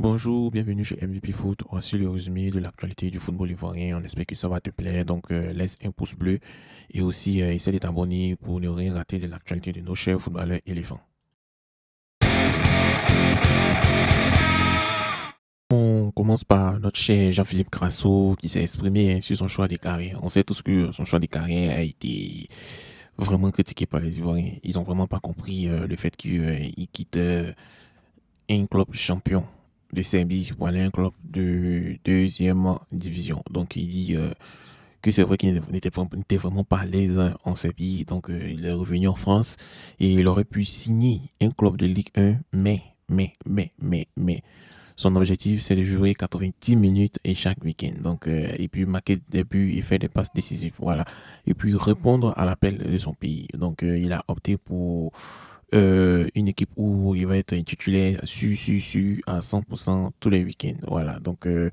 Bonjour, bienvenue chez MVP Foot. Voici le résumé de l'actualité du football ivoirien. On espère que ça va te plaire. Donc, euh, laisse un pouce bleu et aussi euh, essaie de t'abonner pour ne rien rater de l'actualité de nos chers footballeurs éléphants. On commence par notre cher Jean-Philippe Crasso qui s'est exprimé hein, sur son choix des carrière. On sait tous que son choix des carrière a été vraiment critiqué par les Ivoiriens. Ils n'ont vraiment pas compris euh, le fait qu'il quitte un club champion de saint voilà un club de deuxième division. Donc il dit euh, que c'est vrai qu'il n'était vraiment pas à l'aise hein, en Serbie, donc euh, il est revenu en France et il aurait pu signer un club de Ligue 1, mais, mais, mais, mais, mais. Son objectif, c'est de jouer 90 minutes et chaque week-end. Donc, il euh, et puis marquer des buts et faire des passes décisives. Voilà. Et puis répondre à l'appel de son pays. Donc, il a opté pour euh, une équipe où il va être titulaire su, su, su à 100% tous les week-ends. Voilà, donc euh,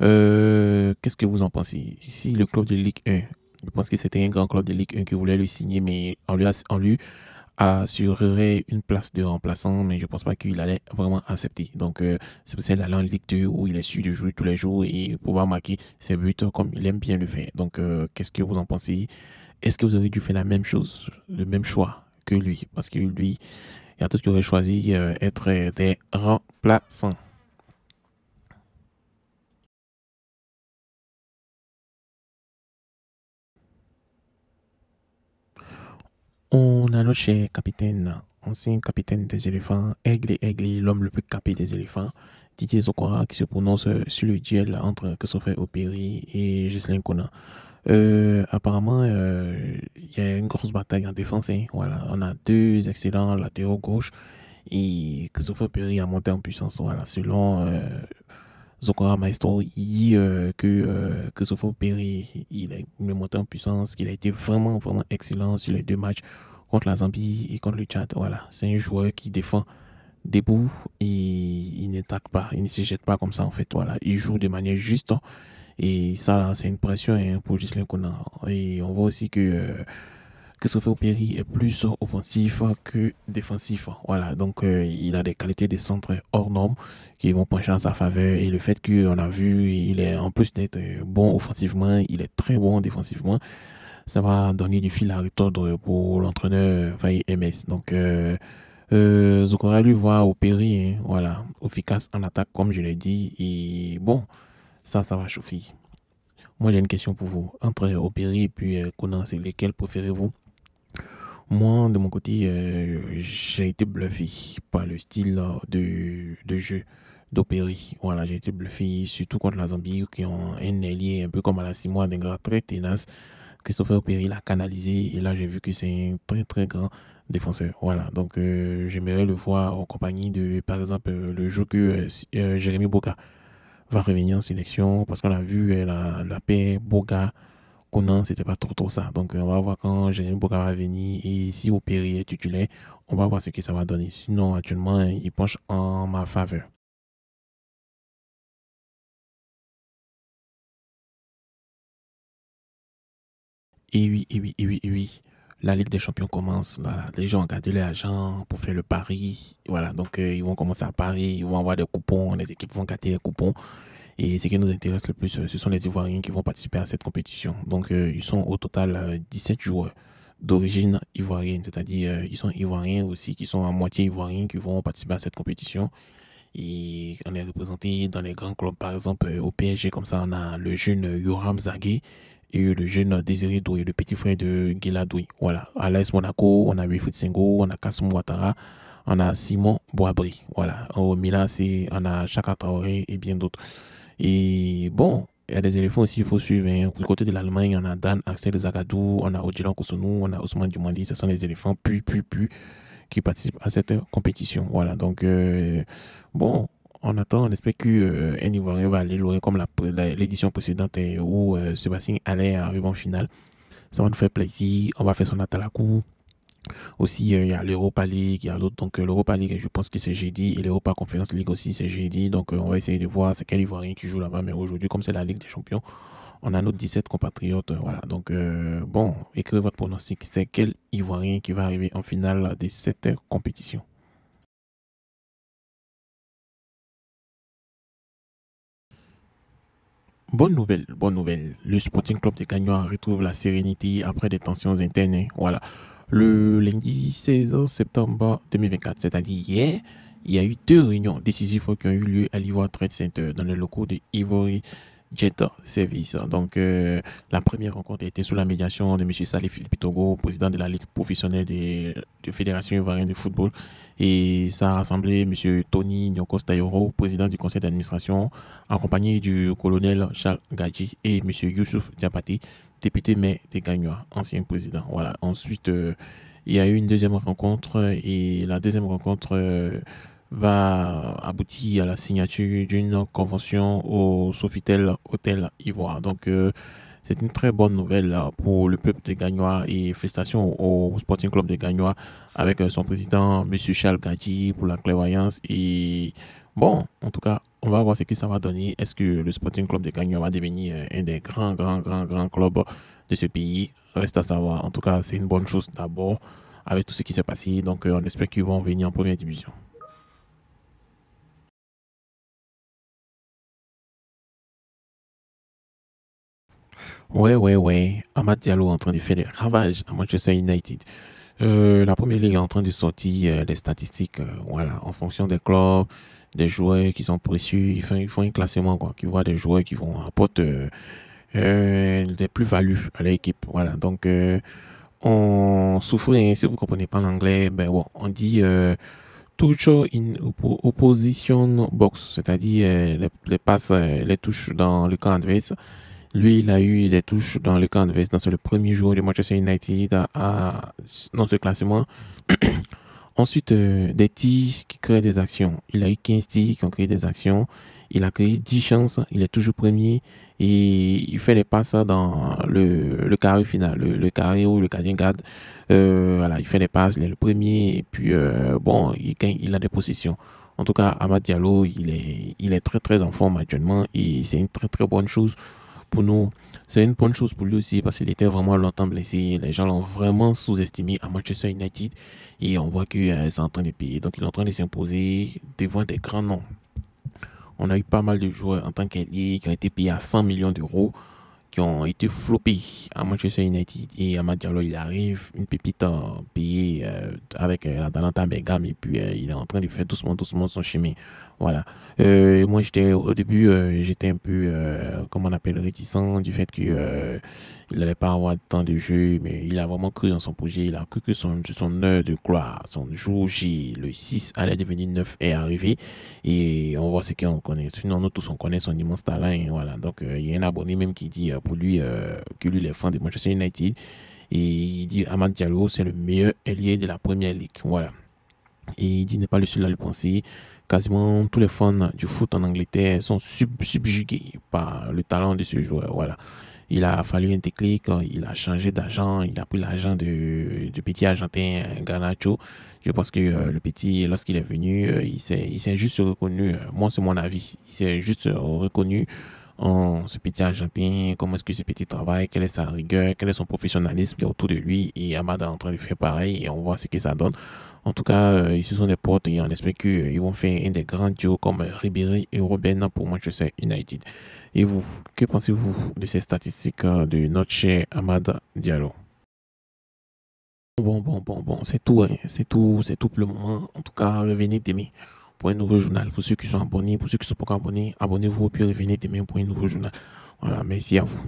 euh, qu'est-ce que vous en pensez Si le club de Ligue 1, je pense que c'était un grand club de Ligue 1 qui voulait le signer, mais on lui, lui assurerait une place de remplaçant, mais je pense pas qu'il allait vraiment accepter. Donc c'est pour ça qu'il allait en Ligue 2 où il est su de jouer tous les jours et pouvoir marquer ses buts comme il aime bien le faire. Donc qu'est-ce que vous en pensez Est-ce que vous auriez dû faire la même chose, le même choix que lui. Parce que lui, il y a tout qui aurait choisi d'être euh, être des remplaçants. On a notre cher capitaine, ancien capitaine des éléphants, Aigle et Aigle, l'homme le plus capé des éléphants, Didier Zokora, qui se prononce sur le duel entre Christopher Opéry et Ghislain Kona. Euh, apparemment, euh, il y a une grosse bataille en défense. Hein. Voilà, on a deux excellents latéraux gauche et Christopher Perry a monté en puissance. Voilà, selon euh, Zokora Maestro, il dit que Christopher Perry il a monté en puissance, qu'il a été vraiment vraiment excellent sur les deux matchs contre la Zambie et contre le Tchad. Voilà, c'est un joueur qui défend debout et il n'attaque pas, il ne se jette pas comme ça en fait. Voilà, il joue de manière juste. Hein. Et ça, c'est une pression pour Gislain Conan. Et on voit aussi que fait euh, au Perry est plus offensif que défensif. Voilà, donc euh, il a des qualités de centre hors normes qui vont pencher en sa faveur. Et le fait qu'on a vu, il est en plus d'être euh, bon offensivement, il est très bon défensivement. Ça va donner du fil à retordre pour l'entraîneur Faye MS. Donc, euh, lui voit au hein, voilà, efficace en attaque, comme je l'ai dit. Et bon, ça, ça va chauffer. Moi, j'ai une question pour vous. Entre Opéry et puis euh, Conan, c'est lesquels préférez-vous Moi, de mon côté, euh, j'ai été bluffé par le style euh, de, de jeu d'Opéry. Voilà, j'ai été bluffé, surtout contre la Zambie, qui ont un allié un peu comme à la mois d'un gars très ténace. Christopher Opéry l'a canalisé et là, j'ai vu que c'est un très très grand défenseur. Voilà, donc j'aimerais le voir en compagnie de, par exemple, le jeu que Jérémy Boca va revenir en sélection parce qu'on a vu la, la paix Boga Conan, c'était pas trop trop ça. Donc euh, on va voir quand Jérémy Boga va venir et si Opéry est titulaire, on va voir ce que ça va donner. Sinon actuellement, il penche en ma faveur. Et oui, et oui, et oui, et oui la Ligue des Champions commence. Bah, les gens ont gardé les agents pour faire le pari. Voilà, donc euh, ils vont commencer à parier, ils vont avoir des coupons, les équipes vont gâter les coupons. Et ce qui nous intéresse le plus, euh, ce sont les Ivoiriens qui vont participer à cette compétition. Donc euh, ils sont au total 17 joueurs d'origine ivoirienne, c'est-à-dire ils sont ivoiriens aussi, qui sont à moitié ivoiriens, qui vont participer à cette compétition. Et on est représenté dans les grands clubs, par exemple au PSG, comme ça on a le jeune Yoram Zaghi et le jeune Désiré Doué, le petit frère de Gila Voilà. À l'est Monaco, on a Wilfried Singo, on a Kassou Ouattara, on a Simon Boabri. Voilà. Au Milan, on a Chaka Traoré et bien d'autres. Et bon, il y a des éléphants aussi, il faut suivre. Hein. Du côté de l'Allemagne, on a Dan Axel Zagadou, on a Odilon Kosunou, on a Ousmane Dumandi. Ce sont les éléphants, pu pu pu qui participent à cette compétition. Voilà. Donc, euh, bon, on attend, on espère que Ivoirien euh, va aller loin comme l'édition précédente hein, où euh, Sébastien allait arriver en finale. Ça va nous faire plaisir. On va faire son attaque Aussi, euh, il y a l'Europa League, il y a l'autre. Donc, l'Europa League, je pense que c'est jeudi. Et l'Europa Conference League aussi, c'est jeudi. Donc, on va essayer de voir c'est quel Ivoirien qui joue là-bas. Mais aujourd'hui, comme c'est la Ligue des Champions, on a nos 17 compatriotes. Voilà. Donc, bon, écrivez votre pronostic. C'est quel Ivoirien qui va arriver en finale de cette compétition? Bonne nouvelle, bonne nouvelle. Le Sporting Club de Cagnois retrouve la sérénité après des tensions internes. Hein. Voilà. Le lundi 16 septembre 2024, c'est-à-dire hier, il y a eu deux réunions décisives qui ont eu lieu à l'Ivoire Trade Center dans le locaux de Ivory Jet Service. Donc, euh, la première rencontre a été sous la médiation de M. Salif Philippe président de la Ligue professionnelle des, de Fédération ivoirienne de football. Et ça a rassemblé M. Tony Nyokos Tayoro, président du conseil d'administration, accompagné du colonel Charles Gadji et M. Youssouf Diapati, député mais des gagnants, ancien président. Voilà. Ensuite, euh, il y a eu une deuxième rencontre et la deuxième rencontre. Euh, va aboutir à la signature d'une convention au Sofitel Hôtel Ivoire. Donc, euh, c'est une très bonne nouvelle euh, pour le peuple de Gagnois et félicitations au Sporting Club de Gagnois avec euh, son président, M. Charles Gadji, pour la clairvoyance. Et bon, en tout cas, on va voir ce que ça va donner. Est-ce que le Sporting Club de Gagnois va devenir un des grands, grands, grands, grands clubs de ce pays Reste à savoir. En tout cas, c'est une bonne chose d'abord avec tout ce qui s'est passé. Donc, on espère qu'ils vont venir en première division. Ouais, ouais, ouais. Amad Diallo en train de faire des ravages à Manchester United. Euh, la première ligue est en train de sortir euh, les des statistiques, euh, voilà, en fonction des clubs, des joueurs qui sont précieux. Ils font, un classement, quoi, qui voient des joueurs qui vont apporter des plus-values à l'équipe. Voilà, donc on souffre, hein. si vous ne comprenez pas l'anglais, ben bon, on dit touch in opposition box, c'est-à-dire les, passes, les touches dans le camp adverse. Lui, il a eu des touches dans le camp Dans le premier jour de Manchester United à, dans ce classement. Ensuite, euh, des tirs qui créent des actions. Il a eu 15 tirs qui ont créé des actions. Il a créé 10 chances. Il est toujours premier. Et il fait les passes dans le, le carré final, le, carré où le gardien garde. Euh, voilà, il fait des passes, il est le premier. Et puis, euh, bon, il, il a des possessions. En tout cas, Amad Diallo, il est, il est très, très en forme actuellement. Et c'est une très, très bonne chose pour nous, c'est une bonne chose pour lui aussi parce qu'il était vraiment longtemps blessé. Les gens l'ont vraiment sous-estimé à Manchester United et on voit que euh, sont en train de payer. Donc, il est en train de s'imposer devant des grands noms. On a eu pas mal de joueurs en tant qu'ailier qui ont été payés à 100 millions d'euros qui ont été floppés à Manchester United et à Diallo, il arrive, une pépite en pays euh, avec avec euh, la à begam et puis euh, il est en train de faire doucement, doucement son chemin. Voilà. moi, j'étais au début, j'étais un peu, comment on appelle, réticent du fait que il n'allait pas avoir tant de jeu mais il a vraiment cru en son projet, il a cru que son, son heure de gloire, son jour J, le 6 allait devenir 9 est arrivé et on voit ce qu'on connaît. Sinon, nous tous, on connaît son immense talent. voilà. Donc, il y a un abonné même qui dit pour lui, euh, que lui, les fans de Manchester United. Et il dit Amad Diallo, c'est le meilleur ailier de la première ligue. Voilà. Et il dit n'est pas le seul à le penser. Quasiment tous les fans du foot en Angleterre sont subjugués par le talent de ce joueur. Voilà. Il a fallu un déclic, hein. il a changé d'agent, il a pris l'agent de de petit argentin euh, Ganacho. Je pense que euh, le petit, lorsqu'il est venu, il s'est juste reconnu. Moi, c'est mon avis. Il s'est juste reconnu en ce petit Argentin, comment est-ce que ce petit travaille, quelle est sa rigueur, quel est son professionnalisme autour de lui. Et Amad est en train de faire pareil et on voit ce que ça donne. En tout cas, euh, ils se sont des portes et on espère qu'ils euh, vont faire un des grands duos comme Ribéry et Robin pour Manchester United. Et vous, que pensez-vous de ces statistiques euh, de notre cher Amad Diallo Bon, bon, bon, bon, c'est tout, hein. c'est tout, c'est tout pour le moment. En tout cas, revenez demain pour un nouveau journal. Pour ceux qui sont abonnés, pour ceux qui ne sont pas abonnés, abonnez-vous puis revenez demain pour un nouveau journal. Voilà, merci à vous.